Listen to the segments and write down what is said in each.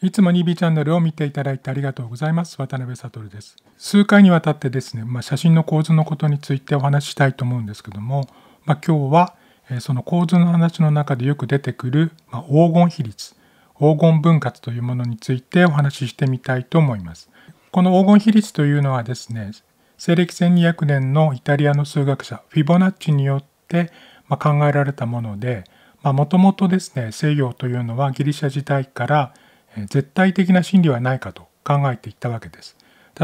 いつも2ビチャンネルを見ていただいてありがとうございます。渡辺悟です。数回にわたってですね、まあ、写真の構図のことについてお話ししたいと思うんですけども、まあ、今日は、その構図の話の中でよく出てくる、まあ、黄金比率、黄金分割というものについてお話ししてみたいと思います。この黄金比率というのはですね、西暦1200年のイタリアの数学者フィボナッチによって、ま考えられたもので、もともとですね、西洋というのはギリシャ時代から絶対的な真理はないかと考えていったわけです。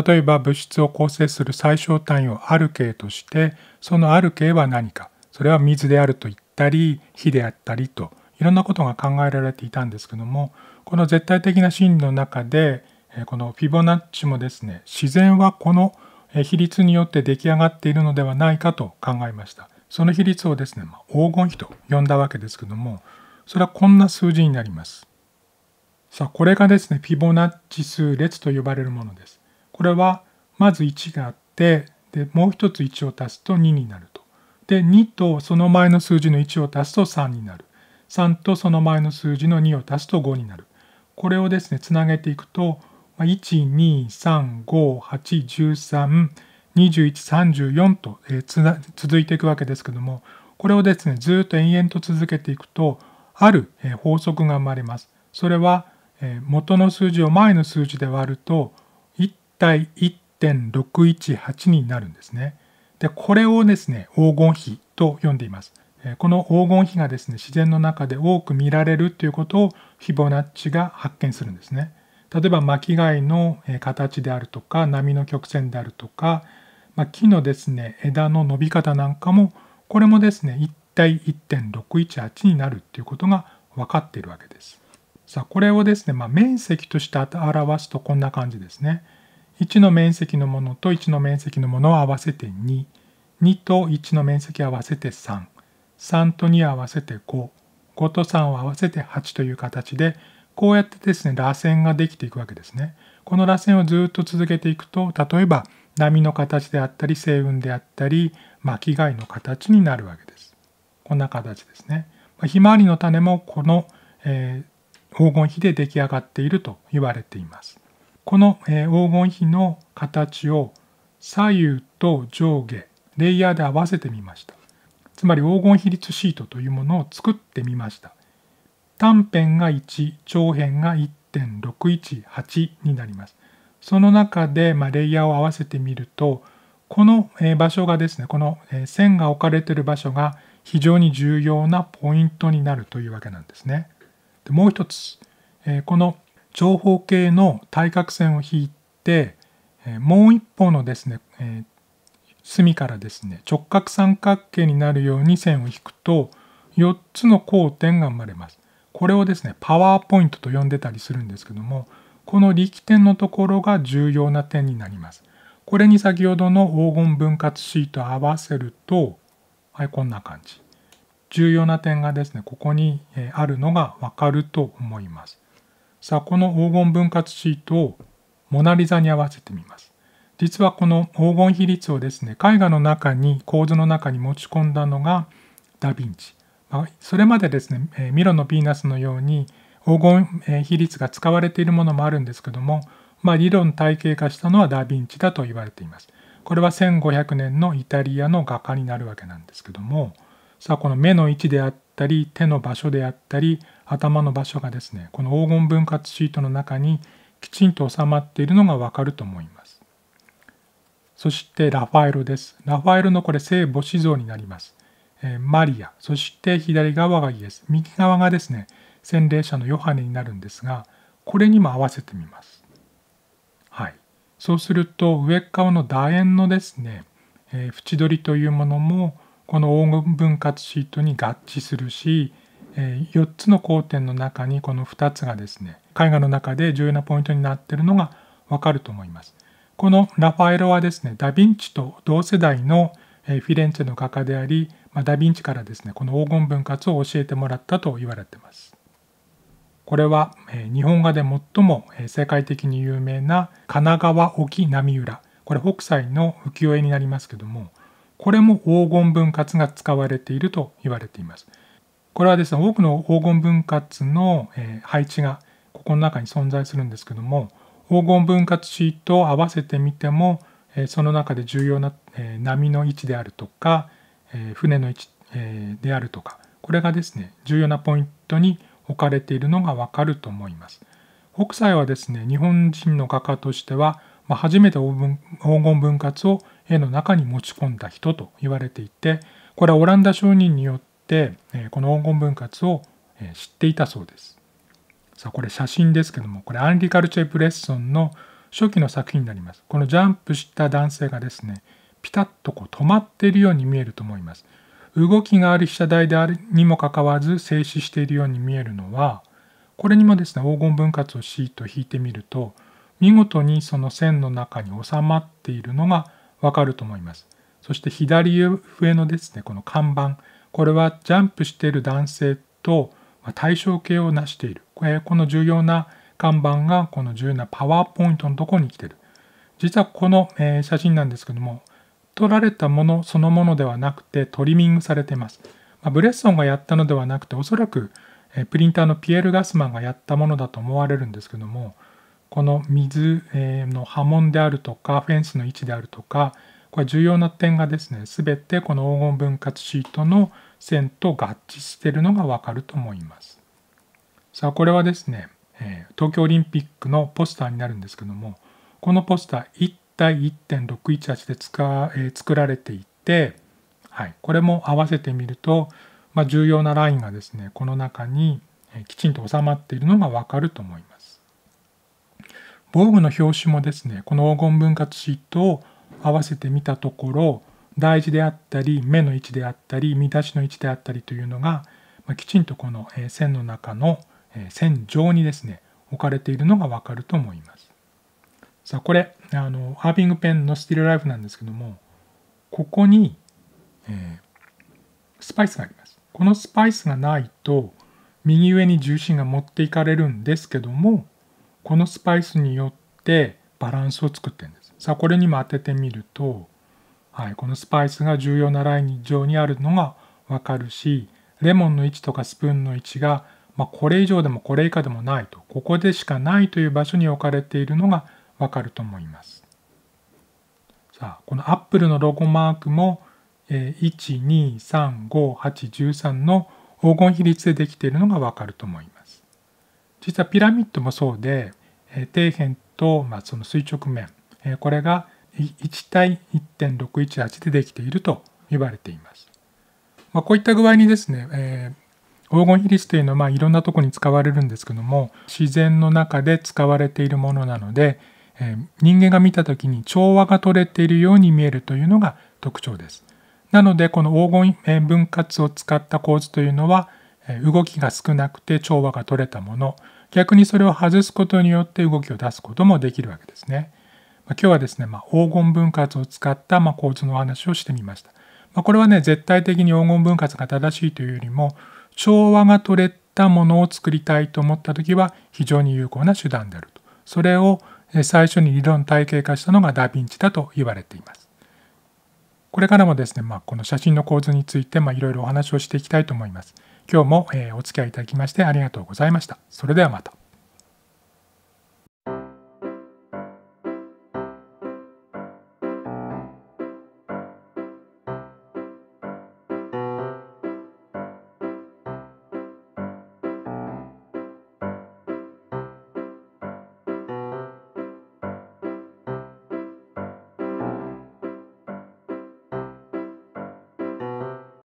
例えば物質を構成する最小単位をある形としてそのある形は何かそれは水であると言ったり火であったりといろんなことが考えられていたんですけどもこの絶対的な真理の中でこのフィボナッチもですね自然はこの比率によって出来上がっているのではないかと考えましたその比率をですね、ま黄金比と呼んだわけですけどもそれはこんな数字になりますさあ、これがですね、フィボナッチ数列と呼ばれるものです。これは、まず1があって、で、もう一つ1を足すと2になると。で、2とその前の数字の1を足すと3になる。3とその前の数字の2を足すと5になる。これをですね、つなげていくと、1、2、3、5、8、13、21、34と、えー、続いていくわけですけども、これをですね、ずっと延々と続けていくと、ある、えー、法則が生まれます。それは、元の数字を前の数字で割ると1対1.618になるんですね。でこれをですね黄金比と呼んでいます。この黄金比がですね自然の中で多く見られるということをフィボナッチが発見するんですね。例えば巻貝の形であるとか波の曲線であるとか、まあ、木のですね枝の伸び方なんかもこれもですね1対1.618になるっていうことが分かっているわけです。さあこれをですね、まあ、面積として表すとこんな感じですね。1の面積のものと1の面積のものを合わせて2。2と1の面積合わせて3。3と2合わせて5。5と3を合わせて8という形で、こうやってですね、螺旋ができていくわけですね。この螺旋をずっと続けていくと、例えば波の形であったり、星雲であったり、巻貝の形になるわけです。こんな形ですね。まひまわりの種もこの、えー黄金比で出来上がっていると言われています。この黄金比の形を左右と上下レイヤーで合わせてみましたつまり黄金比率シートというものを作ってみました短辺が1長辺が1.618になりますその中で、まレイヤーを合わせてみるとこの場所がですねこの線が置かれてる場所が非常に重要なポイントになるというわけなんですね。でもう一つ、えこの長方形の対角線を引いて、えもう一方のですね、え隅からですね直角三角形になるように線を引くと4つの交点が生まれます。これをですねパワーポイントと呼んでたりするんですけどもこの力点のところが重要な点になります。これに先ほどの黄金分割シートを合わせるとはいこんな感じ。重要な点がですね、ここにあるのがわかると思います。さあ、この黄金分割シートをモナリザに合わせてみます。実はこの黄金比率をですね、絵画の中に、構図の中に持ち込んだのがダ・ヴィンチ。まそれまでですね、ミロのヴィーナスのように黄金比率が使われているものもあるんですけども、まあ、理論体系化したのはダ・ヴィンチだと言われています。これは1500年のイタリアの画家になるわけなんですけども、さあこの目の位置であったり手の場所であったり頭の場所がですねこの黄金分割シートの中にきちんと収まっているのがわかると思いますそしてラファエロですラファエロのこれ聖母子像になります、えマリアそして左側がイエス右側がですね洗礼者のヨハネになるんですがこれにも合わせてみますはいそうすると上側の楕円のですね、え縁取りというものもこの黄金分割シートに合致するし、え4つの交点の中にこの2つがですね絵画の中で重要なポイントになっているのがわかると思います。このラファエロはですねダ・ヴィンチと同世代のフィレンツェの画家であり、まダ・ヴィンチからですねこの黄金分割を教えてもらったと言われてます。これは日本画で最も世界的に有名な神奈川沖浪浦これ北斎の浮世絵になりますけどもこれも黄金分割が使われていると言われています。これはですね、多くの黄金分割の配置がここの中に存在するんですけども、黄金分割シートを合わせてみても、その中で重要な波の位置であるとか、船の位置であるとか、これがですね、重要なポイントに置かれているのがわかると思います。北斎はですね、日本人の画家としては、ま初めて黄金分割を絵の中に持ち込んだ人と言われていてこれはオランダ商人によってこの黄金分割を知っていたそうですさあこれ写真ですけどもこれアンリ・カルチェ・ブレッソンの初期の作品になりますこのジャンプした男性がですねピタッとこう止まっているように見えると思います動きがある被写体であるにもかかわらず静止しているように見えるのはこれにもですね黄金分割をシート引いてみると見事にその線の中に収まっているのがわかると思います。そして左上のですね、この看板。これはジャンプしている男性と対象形を成している。これこの重要な看板がこの重要なパワーポイントのとこに来てる。実はこの写真なんですけども、撮られたものそのものではなくてトリミングされています。まブレッソンがやったのではなくて、おそらくプリンターのピエール・ガスマンがやったものだと思われるんですけども、この水の波紋であるとかフェンスの位置であるとかこれ重要な点がですね全てこの黄金分割シートの線と合致しているのがわかると思いますさあこれはですね東京オリンピックのポスターになるんですけどもこのポスター1対1.618でえ作られていて、はい、これも合わせてみると、まあ、重要なラインがですねこの中にきちんと収まっているのがわかると思います。防具の表紙もですねこの黄金分割シートを合わせてみたところ大事であったり目の位置であったり見出しの位置であったりというのが、まきちんとこの線の中の線上にですね置かれているのがわかると思います。さあこれあのハービングペンの「スティルライフ」なんですけどもここに、えー、スパイスがあります。このスパイスがないと右上に重心が持っていかれるんですけどもこのスパイスによってバランスを作ってるんです。さあこれにも当ててみると、はい、このスパイスが重要なライン上にあるのがわかるしレモンの位置とかスプーンの位置が、まあ、これ以上でもこれ以下でもないとここでしかないという場所に置かれているのがわかると思います。さあこのアップルのロゴマークも、えー、1235813の黄金比率でできているのがわかると思います。実はピラミッドもそうで、え底辺と、まあ、その垂直面、えこれが1対1.618でできていると言われています。まあ、こういった具合にですね、えー、黄金比率というのはまあいろんなとこに使われるんですけども自然の中で使われているものなので、えー、人間が見た時に調和が取れているように見えるというのが特徴です。なのでこの黄金分割を使った構図というのは動きが少なくて調和が取れたもの逆にそれを外すことによって動きを出すこともできるわけですね。ま今日はですね、まあ、黄金分割を使ったま構図のお話をしてみました。まあ、これはね絶対的に黄金分割が正しいというよりも調和が取れたものを作りたいと思った時は非常に有効な手段であると。それを最初に理論体系化したのがダ・ヴィンチだと言われています。これからもですね、まあ、この写真の構図についていろいろお話をしていきたいと思います。今日もお付き合いいただきましてありがとうございました。それではまた。